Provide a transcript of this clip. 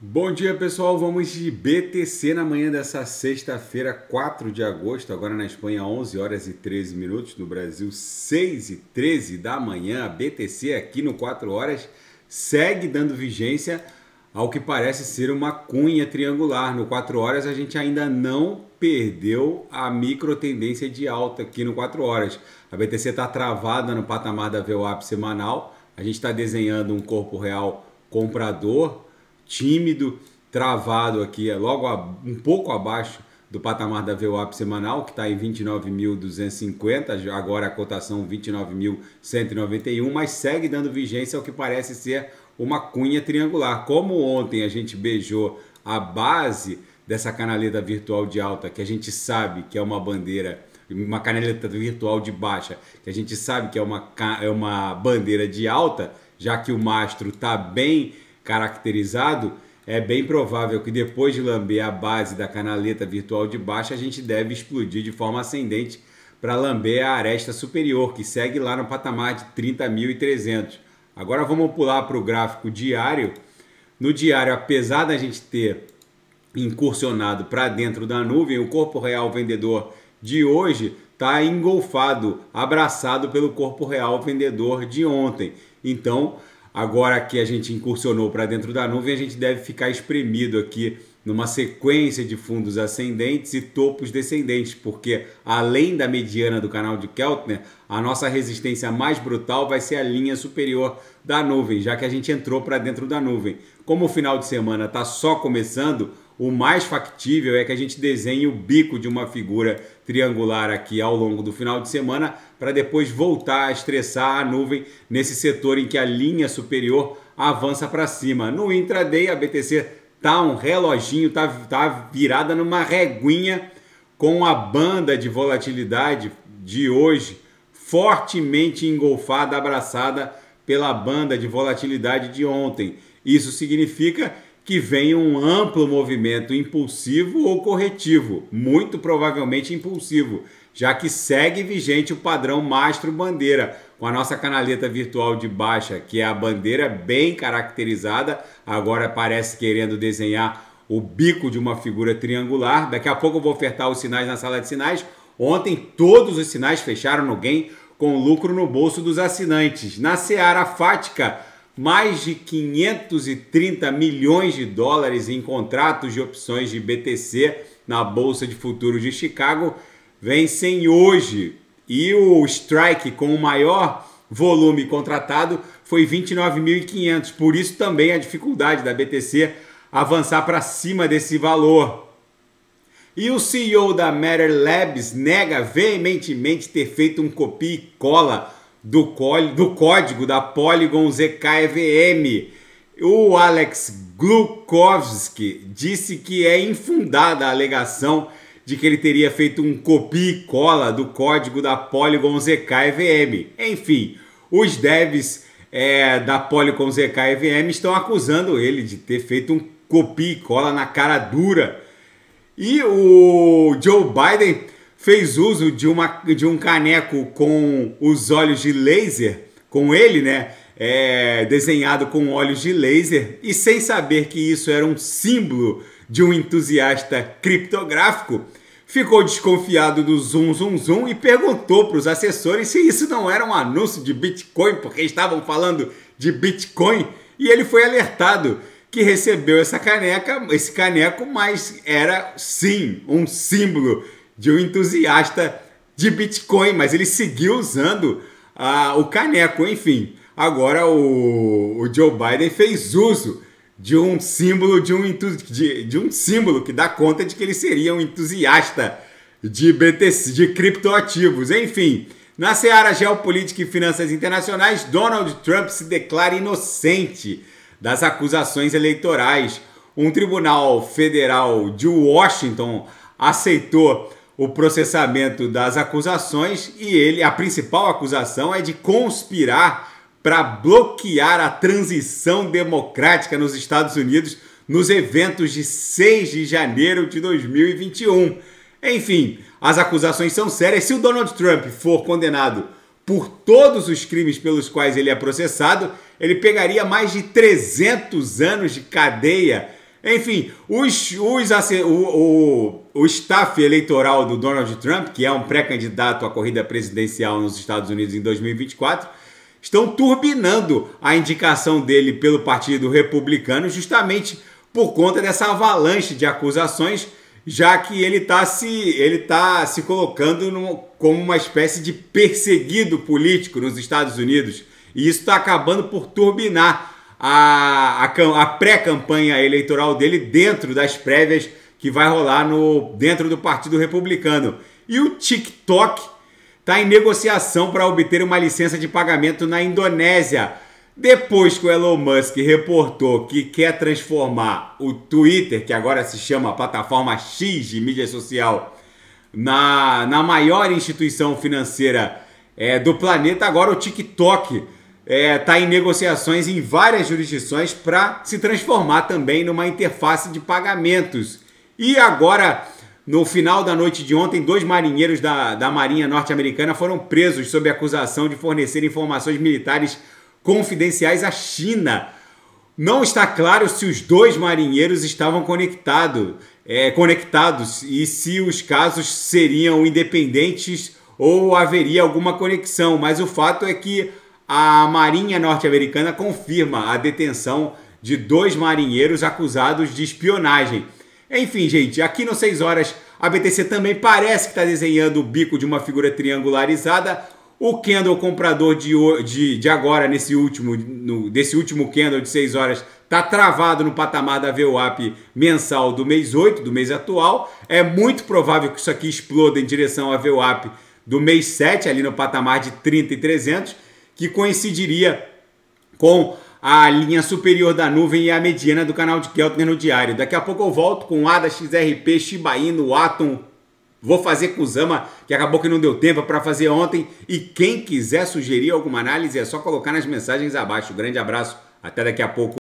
Bom dia pessoal, vamos de BTC na manhã dessa sexta-feira, 4 de agosto, agora na Espanha 11 horas e 13 minutos, no Brasil 6 e 13 da manhã, a BTC é aqui no 4 horas segue dando vigência ao que parece ser uma cunha triangular. No 4 horas a gente ainda não perdeu a micro tendência de alta aqui no 4 horas. A BTC está travada no patamar da VWAP semanal, a gente está desenhando um corpo real comprador, tímido, travado aqui, é logo a, um pouco abaixo do patamar da VWAP semanal, que está em 29.250, agora a cotação 29.191, mas segue dando vigência ao que parece ser uma cunha triangular. Como ontem a gente beijou a base dessa canaleta virtual de alta, que a gente sabe que é uma bandeira, uma canaleta virtual de baixa, que a gente sabe que é uma, é uma bandeira de alta, já que o mastro está bem caracterizado, é bem provável que depois de lamber a base da canaleta virtual de baixo, a gente deve explodir de forma ascendente para lamber a aresta superior, que segue lá no patamar de 30.300. Agora vamos pular para o gráfico diário. No diário, apesar da gente ter incursionado para dentro da nuvem, o corpo real vendedor de hoje está engolfado, abraçado pelo corpo real vendedor de ontem. Então, Agora que a gente incursionou para dentro da nuvem, a gente deve ficar espremido aqui numa sequência de fundos ascendentes e topos descendentes, porque além da mediana do canal de Keltner, a nossa resistência mais brutal vai ser a linha superior da nuvem, já que a gente entrou para dentro da nuvem. Como o final de semana está só começando, o mais factível é que a gente desenhe o bico de uma figura triangular aqui ao longo do final de semana para depois voltar a estressar a nuvem nesse setor em que a linha superior avança para cima. No intraday, a BTC está um reloginho, está tá virada numa reguinha com a banda de volatilidade de hoje fortemente engolfada, abraçada pela banda de volatilidade de ontem. Isso significa que venha um amplo movimento impulsivo ou corretivo, muito provavelmente impulsivo, já que segue vigente o padrão mastro bandeira, com a nossa canaleta virtual de baixa, que é a bandeira bem caracterizada, agora parece querendo desenhar o bico de uma figura triangular. Daqui a pouco eu vou ofertar os sinais na sala de sinais. Ontem todos os sinais fecharam no gain com lucro no bolso dos assinantes. Na Seara Fática, mais de 530 milhões de dólares em contratos de opções de BTC na Bolsa de Futuros de Chicago vencem hoje. E o strike com o maior volume contratado foi 29.500. Por isso também a dificuldade da BTC avançar para cima desse valor. E o CEO da Matter Labs nega veementemente ter feito um copia e cola do, do código da Polygon ZKVM. O Alex Glukovski disse que é infundada a alegação de que ele teria feito um copia e cola do código da Polygon ZKVM. Enfim, os devs é, da Polygon ZKVM estão acusando ele de ter feito um copia e cola na cara dura. E o Joe Biden fez uso de, uma, de um caneco com os olhos de laser, com ele, né? É, desenhado com olhos de laser, e sem saber que isso era um símbolo de um entusiasta criptográfico, ficou desconfiado do zoom zoom zoom e perguntou para os assessores se isso não era um anúncio de Bitcoin, porque estavam falando de Bitcoin, e ele foi alertado que recebeu essa caneca, esse caneco, mas era sim um símbolo de um entusiasta de Bitcoin, mas ele seguiu usando ah, o caneco, enfim. Agora o, o, Joe Biden fez uso de um símbolo de um, de, de um símbolo que dá conta de que ele seria um entusiasta de BTC, de criptoativos. Enfim, na seara geopolítica e finanças internacionais, Donald Trump se declara inocente das acusações eleitorais. Um tribunal federal de Washington aceitou o processamento das acusações e ele, a principal acusação é de conspirar para bloquear a transição democrática nos Estados Unidos nos eventos de 6 de janeiro de 2021. Enfim, as acusações são sérias. Se o Donald Trump for condenado por todos os crimes pelos quais ele é processado, ele pegaria mais de 300 anos de cadeia enfim, os, os, assim, o, o, o staff eleitoral do Donald Trump, que é um pré-candidato à corrida presidencial nos Estados Unidos em 2024, estão turbinando a indicação dele pelo Partido Republicano, justamente por conta dessa avalanche de acusações, já que ele está se, ele tá se colocando no, como uma espécie de perseguido político nos Estados Unidos. E isso está acabando por turbinar a, a, a pré-campanha eleitoral dele dentro das prévias que vai rolar no dentro do Partido Republicano. E o TikTok está em negociação para obter uma licença de pagamento na Indonésia. Depois que o Elon Musk reportou que quer transformar o Twitter, que agora se chama plataforma X de mídia social, na, na maior instituição financeira é, do planeta, agora o TikTok está é, tá em negociações em várias jurisdições para se transformar também numa interface de pagamentos. E agora, no final da noite de ontem, dois marinheiros da, da Marinha Norte-Americana foram presos sob acusação de fornecer informações militares confidenciais à China. Não está claro se os dois marinheiros estavam conectado, é, conectados e se os casos seriam independentes ou haveria alguma conexão, mas o fato é que a Marinha norte-americana confirma a detenção de dois marinheiros acusados de espionagem. Enfim, gente, aqui no 6 horas a BTC também parece que está desenhando o bico de uma figura triangularizada. O candle comprador de, de, de agora, nesse último, no, desse último candle de 6 horas, está travado no patamar da VWAP mensal do mês 8, do mês atual. É muito provável que isso aqui exploda em direção à VWAP do mês 7, ali no patamar de 30 e 300 que coincidiria com a linha superior da nuvem e a mediana do canal de Keltner no diário. Daqui a pouco eu volto com ADA, XRP, Shiba Inu, Atom. Vou fazer Zama que acabou que não deu tempo para fazer ontem. E quem quiser sugerir alguma análise é só colocar nas mensagens abaixo. Grande abraço, até daqui a pouco.